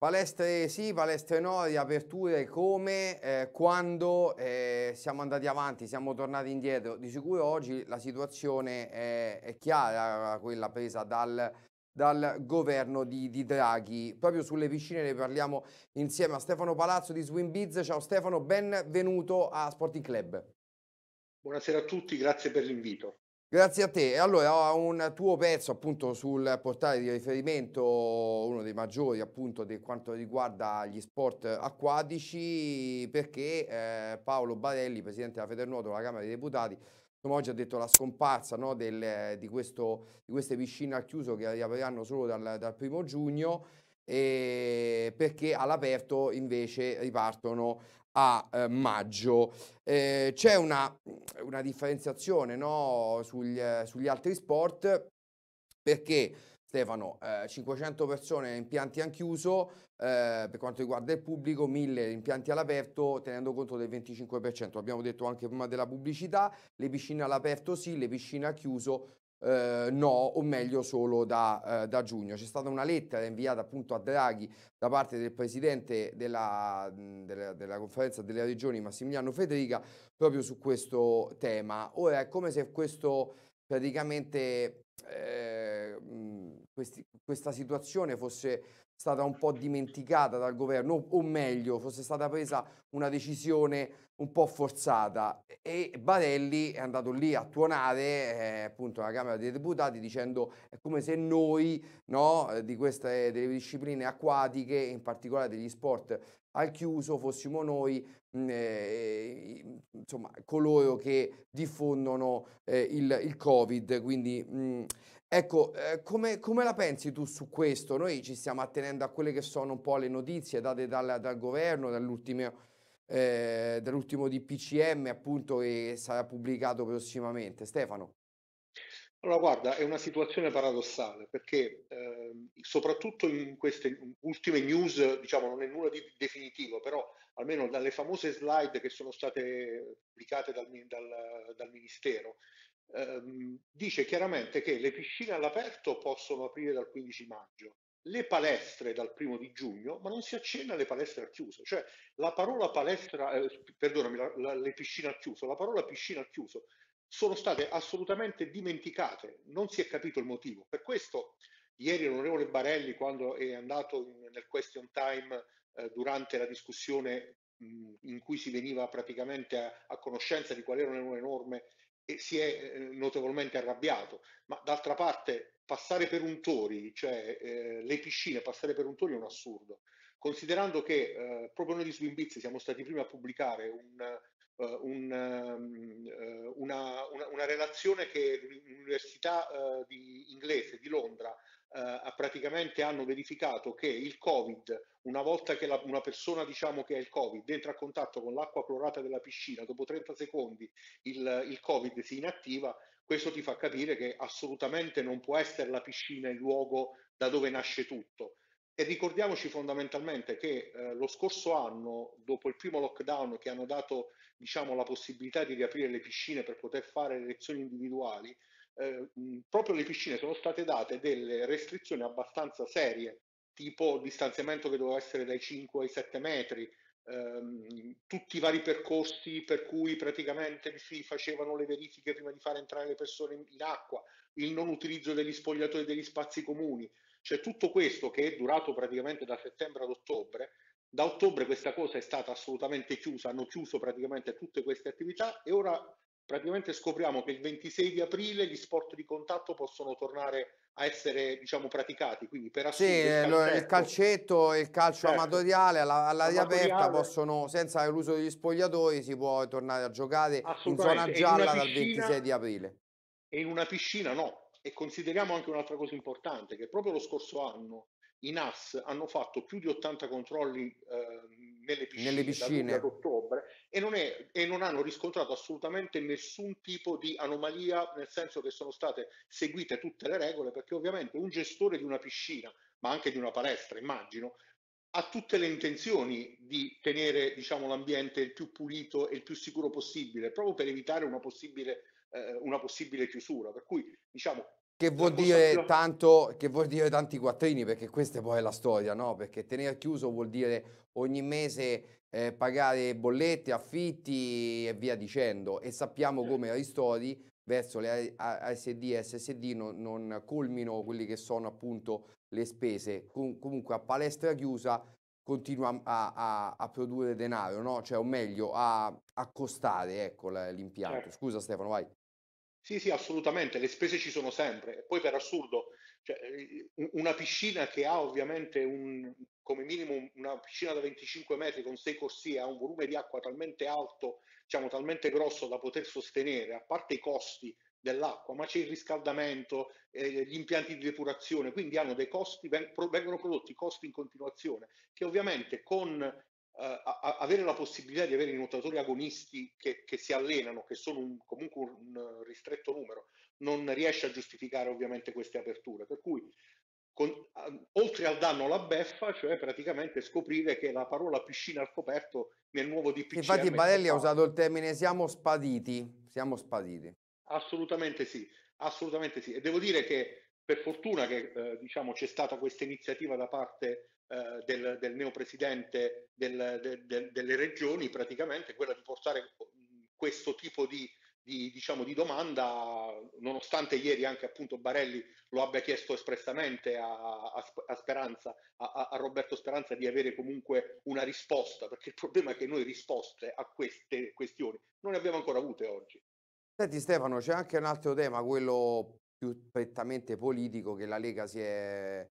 Palestre sì, palestre no, riaperture come, eh, quando eh, siamo andati avanti, siamo tornati indietro. Di sicuro oggi la situazione è, è chiara, quella presa dal, dal governo di, di, Draghi. Proprio sulle piscine ne parliamo insieme a Stefano Palazzo di Swimbiz. Ciao Stefano, benvenuto a Sporting Club. Buonasera a tutti, grazie per l'invito. Grazie a te. Allora, ho un tuo pezzo appunto sul portale di riferimento, uno dei maggiori appunto per quanto riguarda gli sport acquatici, perché eh, Paolo Barelli, presidente della Federnuoto della Camera dei Deputati, come oggi ha detto la scomparsa no, del, di, questo, di, queste piscine al chiuso che riapriranno solo dal, dal primo giugno eh, perché all'aperto invece ripartono a eh, maggio. Eh, c'è una, una differenziazione no, sugli, sugli, altri sport perché Stefano, 500 eh, persone impianti hanno chiuso, eh, per quanto riguarda il pubblico 1000 impianti all'aperto tenendo conto del 25%, abbiamo detto anche prima della pubblicità, le piscine all'aperto sì, le piscine a chiuso eh, no, o meglio solo da, eh, da, giugno. C'è stata una lettera inviata appunto a Draghi da parte del presidente della, della, della conferenza delle regioni Massimiliano Federica proprio su questo tema. Ora è come se questo praticamente eh, questi, questa situazione fosse stata un po' dimenticata dal governo, o, o meglio, fosse stata presa una decisione un po' forzata. E Barelli è andato lì a tuonare eh, appunto alla Camera dei Deputati dicendo è come se noi no, eh, di queste delle discipline acquatiche, in particolare degli sport al chiuso, fossimo noi mm, eh, insomma, coloro che diffondono eh, il, il, Covid. Quindi mh, mm, Ecco, eh, come, come, la pensi tu su questo? Noi ci stiamo attenendo a quelle che sono un po' le notizie date dal, dal governo, dall'ultimo, eh, dall'ultimo DPCM appunto che sarà pubblicato prossimamente. Stefano. Allora guarda, è una situazione paradossale perché eh, soprattutto in queste ultime news, diciamo non è nulla di definitivo, però almeno dalle famose slide che sono state pubblicate dal, dal, dal Ministero, ehm, dice chiaramente che le piscine all'aperto possono aprire dal 15 maggio, le palestre dal primo di giugno, ma non si accenna alle palestre al chiuso, cioè la parola palestra, eh, perdonami, la, la, le piscine al chiuso, la parola piscina al chiuso sono state assolutamente dimenticate, non si è capito il motivo. Per questo ieri l'onorevole Barelli, quando è andato in, nel question time eh, durante la discussione mh, in cui si veniva praticamente a, a conoscenza di quali erano le nuove norme e si è eh, notevolmente arrabbiato, ma d'altra parte passare per un tori, cioè eh, le piscine, passare per un tori è un assurdo, considerando che eh, proprio noi di Swimbiz siamo stati i primi a pubblicare un, uh, un, um, una, una, una, relazione che l'Università uh, di inglese di Londra eh, praticamente hanno verificato che il Covid, una volta che la, una persona diciamo che ha il Covid entra a contatto con l'acqua clorata della piscina, dopo 30 secondi il, il Covid si inattiva, questo ti fa capire che assolutamente non può essere la piscina il luogo da dove nasce tutto. E ricordiamoci fondamentalmente che eh, lo scorso anno, dopo il primo lockdown che hanno dato diciamo, la possibilità di riaprire le piscine per poter fare le lezioni individuali, eh, proprio le piscine sono state date delle restrizioni abbastanza serie, tipo distanziamento che doveva essere dai 5 ai 7 metri, ehm, tutti i vari percorsi per cui praticamente si facevano le verifiche prima di far entrare le persone in, in acqua, il non utilizzo degli spogliatoi degli spazi comuni, cioè tutto questo che è durato praticamente da settembre ad ottobre, da ottobre questa cosa è stata assolutamente chiusa, hanno chiuso praticamente tutte queste attività e ora praticamente scopriamo che il 26 di aprile gli sport di contatto possono tornare a essere diciamo praticati quindi per sì, eh, il calcetto, il calcetto e il calcio certo. amatoriale all'aria aperta possono senza l'uso degli spogliatoi si può tornare a giocare in zona gialla in piscina, dal 26 di aprile e in una piscina no e consideriamo anche un'altra cosa importante che proprio lo scorso anno i NAS hanno fatto più di 80 controlli eh, nelle piscine, nelle piscine. ad ottobre e non, è, e non hanno riscontrato assolutamente nessun tipo di anomalia, nel senso che sono state seguite tutte le regole, perché ovviamente un gestore di una piscina, ma anche di una palestra, immagino, ha tutte le intenzioni di tenere diciamo, l'ambiente il più pulito e il più sicuro possibile, proprio per evitare una possibile, eh, una possibile chiusura. Per cui, diciamo, che vuol, dire tanto, che vuol dire tanti quattrini, perché questa è poi la storia, no? Perché tenere chiuso vuol dire ogni mese eh, pagare bollette, affitti e via dicendo. E sappiamo certo. come ristori verso le ASD e SSD non, non colmino quelle che sono appunto le spese. Com- comunque a palestra chiusa continua a, a, a produrre denaro, no? cioè, o meglio, a, a costare ecco, l'impianto. Certo. Scusa Stefano, vai. Sì, sì, assolutamente, le spese ci sono sempre. E poi per assurdo, cioè, eh, una piscina che ha ovviamente un come minimo una piscina da 25 metri con 6 corsie ha un volume di acqua talmente alto, diciamo talmente grosso da poter sostenere, a parte i costi dell'acqua, ma c'è il riscaldamento, eh, gli impianti di depurazione, quindi hanno dei costi, vengono prodotti costi in continuazione, che ovviamente con eh, avere la possibilità di avere i nuotatori agonisti che, che si allenano, che sono un, comunque un ristretto numero, non riesce a giustificare ovviamente queste aperture. Per cui con, ehm, oltre al danno la beffa, cioè praticamente scoprire che la parola piscina al coperto nel nuovo DPC. Infatti Badelli ha usato il termine siamo spaditi, siamo spaditi. Assolutamente sì, assolutamente sì. E devo dire che per fortuna che eh, diciamo, c'è stata questa iniziativa da parte eh, del, del neopresidente del, de, de, delle regioni, praticamente quella di portare questo tipo di di, diciamo, di domanda, nonostante ieri anche appunto Barelli lo abbia chiesto espressamente a, a Speranza, a, a Roberto Speranza di avere comunque una risposta, perché il problema è che noi risposte a queste questioni non ne abbiamo ancora avute oggi. Senti Stefano, c'è anche un altro tema, quello più prettamente politico, che la Lega si è,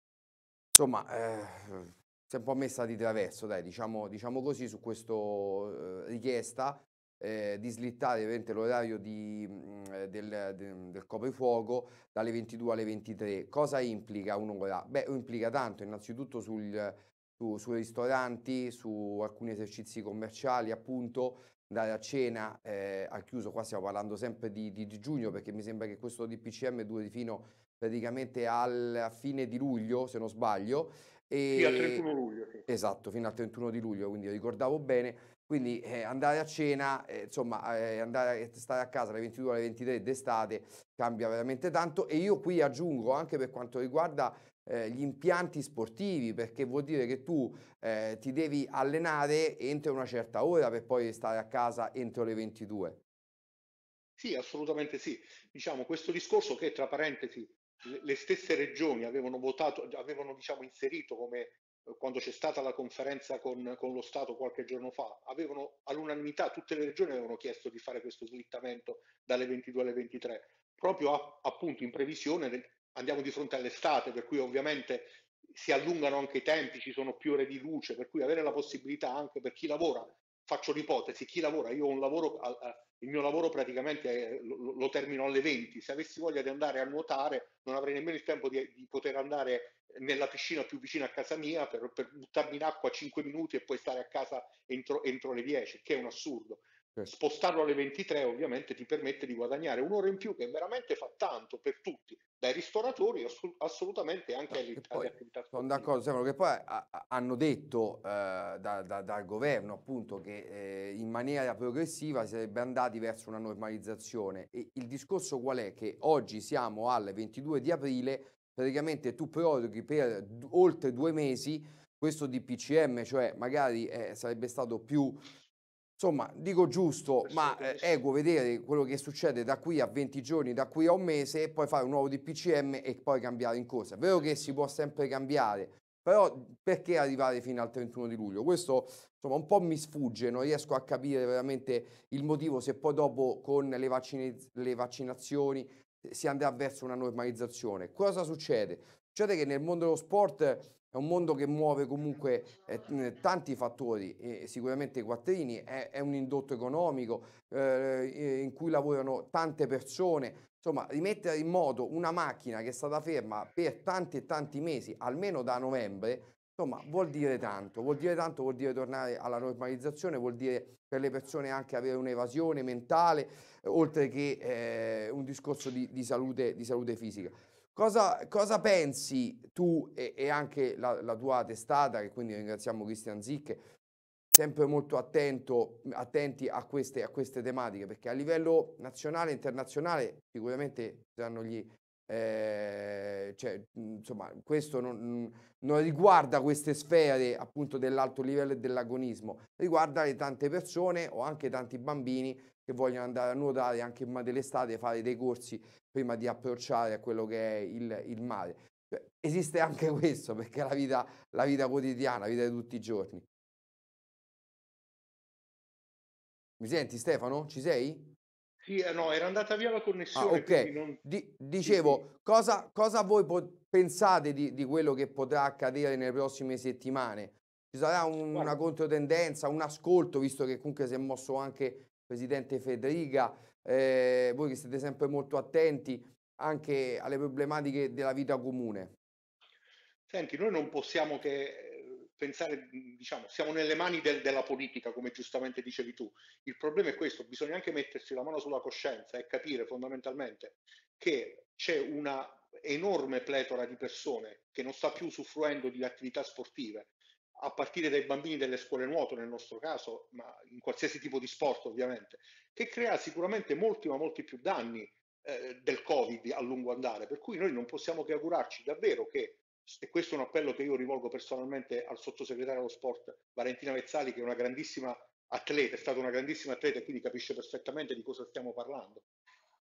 insomma, eh, si è un po' messa di traverso, dai, diciamo, diciamo così, su questa eh, richiesta eh, di slittare l'orario di, mh, mm, eh, del, del coprifuoco dalle 22 alle 23. Cosa implica un'ora? Beh, implica tanto, innanzitutto sul, su, su ristoranti, su alcuni esercizi commerciali, appunto, andare a cena eh, al chiuso, qua stiamo parlando sempre di, di, di, giugno perché mi sembra che questo DPCM duri fino praticamente alla fine di luglio, se non sbaglio. E... Fino al 31 luglio. Sì. Esatto, fino al 31 di luglio, quindi ricordavo bene. Quindi eh, andare a cena, eh, insomma, eh, andare a stare a casa alle 22 alle 23 d'estate cambia veramente tanto e io qui aggiungo anche per quanto riguarda eh, gli impianti sportivi, perché vuol dire che tu eh, ti devi allenare entro una certa ora per poi stare a casa entro le 22. Sì, assolutamente sì. Diciamo questo discorso che tra parentesi le stesse regioni avevano votato, avevano diciamo, inserito come quando c'è stata la conferenza con, con, lo Stato qualche giorno fa, avevano all'unanimità, tutte le regioni avevano chiesto di fare questo slittamento dalle 22 alle 23, proprio a, appunto in previsione, del, andiamo di fronte all'estate, per cui ovviamente si allungano anche i tempi, ci sono più ore di luce, per cui avere la possibilità anche per chi lavora faccio l'ipotesi, chi lavora, io ho un lavoro, il mio lavoro praticamente lo, termino alle 20, se avessi voglia di andare a nuotare non avrei nemmeno il tempo di, di poter andare nella piscina più vicina a casa mia per, per buttarmi in acqua 5 minuti e poi stare a casa entro, entro le 10, che è un assurdo. Spostarlo alle 23 ovviamente ti permette di guadagnare un'ora in più che veramente fa tanto per tutti, dai ristoratori assolutamente anche eh, agli, attività Sono d'accordo Stefano, che poi hanno detto eh, da- da- dal governo appunto che eh, in maniera progressiva si sarebbe andati verso una normalizzazione e il discorso qual è? Che oggi siamo al 22 di aprile, praticamente tu proroghi per d- oltre due mesi questo DPCM, cioè magari eh, sarebbe stato più Insomma, dico giusto, ma eh, ego vedere quello che succede da qui a 20 giorni, da qui a un mese, e poi fare un nuovo DPCM e poi cambiare in corsa. È vero che si può sempre cambiare, però perché arrivare fino al 31 di luglio? Questo insomma un po' mi sfugge, non riesco a capire veramente il motivo se poi dopo con le, vaccini- le vaccinazioni eh, si andrà verso una normalizzazione. Cosa succede? Succede che nel mondo dello sport è un mondo che muove comunque eh, eh tanti fattori, eh, sicuramente i quattrini, è, è, un indotto economico eh, eh, in cui lavorano tante persone. Insomma, rimettere in moto una macchina che è stata ferma per tanti e tanti mesi, almeno da novembre, insomma, vuol dire tanto. Vuol dire tanto, vuol dire tornare alla normalizzazione, vuol dire per le persone anche avere un'evasione mentale, oltre che eh, un discorso di, di, salute, di salute fisica. Cosa, cosa pensi tu e, e anche la, la, tua testata, che quindi ringraziamo Cristian Zicche, sempre molto attento, attenti a queste, a queste tematiche, perché a livello nazionale e internazionale sicuramente saranno gli, eh, cioè, insomma, questo non, non, riguarda queste sfere appunto dell'alto livello e dell'agonismo, riguarda le tante persone o anche tanti bambini che vogliono andare a nuotare anche in mare dell'estate, fare dei corsi prima di approcciare a quello che è il, il mare. Cioè, esiste anche questo perché è la vita, la vita quotidiana, la vita di tutti i giorni. Mi senti Stefano? Ci sei? Sì, eh, no, era andata via la connessione. Ah, ok, non... di, dicevo, sì, sì. Cosa, cosa, voi po- pensate di, di, quello che potrà accadere nelle prossime settimane? Ci sarà un, una controtendenza, un ascolto, visto che comunque si è mosso anche Presidente Federica, eh, voi che siete sempre molto attenti anche alle problematiche della vita comune. Senti, noi non possiamo che eh, pensare, diciamo, siamo nelle mani del, della politica, come giustamente dicevi tu. Il problema è questo, bisogna anche mettersi la mano sulla coscienza e capire fondamentalmente che c'è una enorme pletora di persone che non sta più usufruendo di attività sportive a partire dai bambini delle scuole nuoto nel nostro caso, ma in qualsiasi tipo di sport ovviamente, che crea sicuramente molti ma molti più danni eh, del Covid a lungo andare, per cui noi non possiamo che augurarci davvero che, e questo è un appello che io rivolgo personalmente al sottosegretario allo sport Valentina Vezzali, che è una grandissima atleta, è stata una grandissima atleta e quindi capisce perfettamente di cosa stiamo parlando,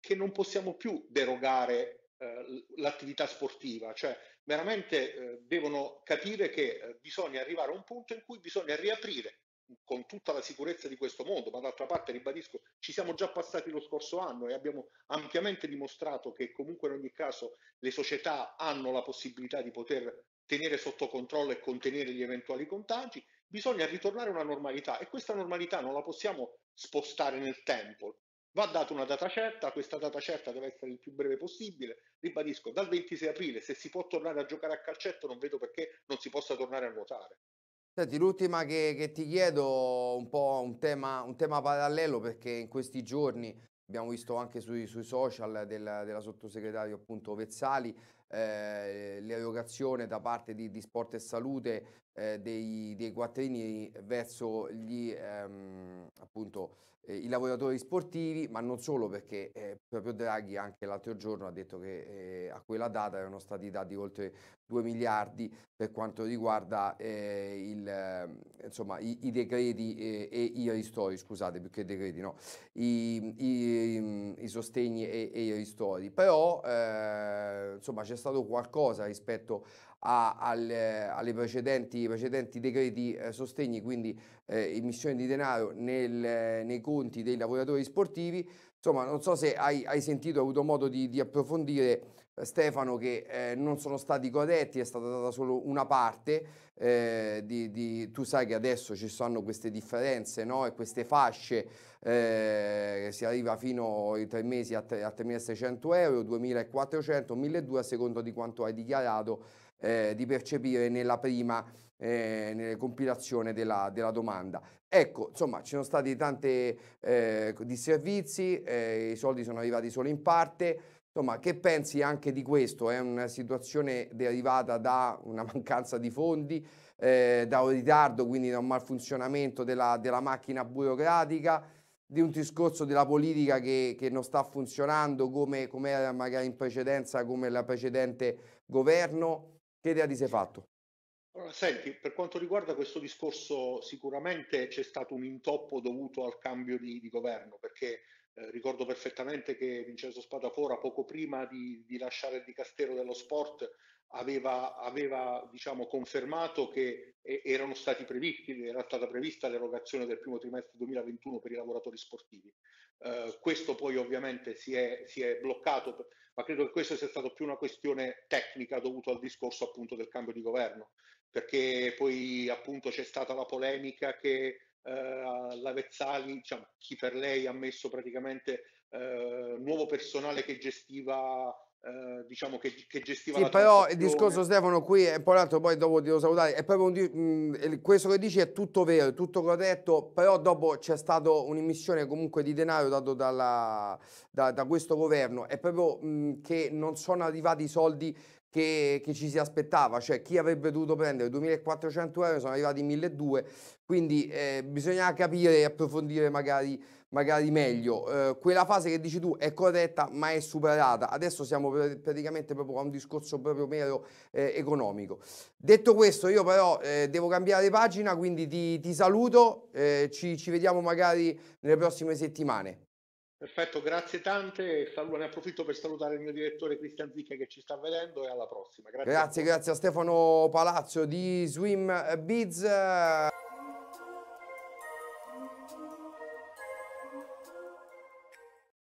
che non possiamo più derogare eh, l'attività sportiva, cioè veramente eh, devono capire che eh, bisogna arrivare a un punto in cui bisogna riaprire con tutta la sicurezza di questo mondo, ma d'altra parte ribadisco, ci siamo già passati lo scorso anno e abbiamo ampiamente dimostrato che comunque in ogni caso le società hanno la possibilità di poter tenere sotto controllo e contenere gli eventuali contagi, bisogna ritornare a una normalità e questa normalità non la possiamo spostare nel tempo, Va data una data certa, questa data certa deve essere il più breve possibile. Ribadisco, dal 26 aprile, se si può tornare a giocare a calcetto, non vedo perché non si possa tornare a nuotare. Senti, l'ultima che, che ti chiedo, un po' un tema, un tema, parallelo, perché in questi giorni abbiamo visto anche sui, sui social del, della sottosegretaria appunto Vezzali eh, l'erogazione da parte di, di Sport e Salute eh, dei, dei, quattrini verso gli, ehm, appunto, eh, i lavoratori sportivi, ma non solo perché eh, proprio Draghi anche l'altro giorno ha detto che eh, a quella data erano stati dati oltre 2 miliardi per quanto riguarda eh, il, ehm, insomma, i, i, decreti eh, e i ristori, scusate più che decreti, no, i, i, mm, i sostegni e, e, i ristori. Però insomma c'è stato qualcosa rispetto a, alle, alle precedenti, precedenti, decreti eh, sostegni, quindi eh, emissione di denaro nel, nei conti dei lavoratori sportivi. Insomma, non so se hai, hai sentito, hai avuto modo di, di approfondire eh, Stefano che eh, non sono stati corretti, è stata data solo una parte. Eh, di, di, tu sai che adesso ci sono queste differenze no? e queste fasce, eh, si arriva fino ai tre mesi a, 3, a 3.600 euro, 2.400, 1.200 a seconda di quanto hai dichiarato eh, di percepire nella prima eh, compilazione della, della, domanda. Ecco, insomma, ci sono stati tanti eh, disservizi, eh, i soldi sono arrivati solo in parte. Insomma, che pensi anche di questo? È una situazione derivata da una mancanza di fondi, eh, da un ritardo, quindi da un malfunzionamento della, della macchina burocratica, di un discorso della politica che, che non sta funzionando come, come era magari in precedenza, come il precedente governo che idea ti sei fatto? Allora, senti, per quanto riguarda questo discorso, sicuramente c'è stato un intoppo dovuto al cambio di, di governo, perché eh, ricordo perfettamente che Vincenzo Spadafora, poco prima di, di lasciare il Dicastero dello Sport, aveva, aveva diciamo, confermato che eh, erano stati previsti, era stata prevista l'erogazione del primo trimestre 2021 per i lavoratori sportivi. Eh, questo poi ovviamente si è, si è bloccato ma credo che questa sia stata più una questione tecnica dovuta al discorso appunto del cambio di governo, perché poi appunto c'è stata la polemica che eh, la Vezzali, diciamo, chi per lei ha messo praticamente eh, nuovo personale che gestiva eh, diciamo che, che gestiva sì, però il discorso Stefano qui è poi l'altro poi dopo devo salutare è proprio un, mh, mm, questo che dici è tutto vero è tutto corretto però dopo c'è stata un'immissione comunque di denaro dato dalla, da, da, questo governo è proprio mh, mm, che non sono arrivati i soldi che, che, ci si aspettava cioè chi avrebbe dovuto prendere 2400 euro sono arrivati 1200 quindi eh, bisogna capire e approfondire magari magari meglio. Mm. Eh, quella fase che dici tu è corretta ma è superata. Adesso siamo pr- praticamente proprio a un discorso proprio mero eh, economico. Detto questo, io però eh, devo cambiare pagina, quindi ti, ti saluto, eh, ci, ci, vediamo magari nelle prossime settimane. Perfetto, grazie tante. Saluto, ne approfitto per salutare il mio direttore Cristian Zicca che ci sta vedendo e alla prossima. Grazie, grazie a, grazie a Stefano Palazzo di Swim Biz.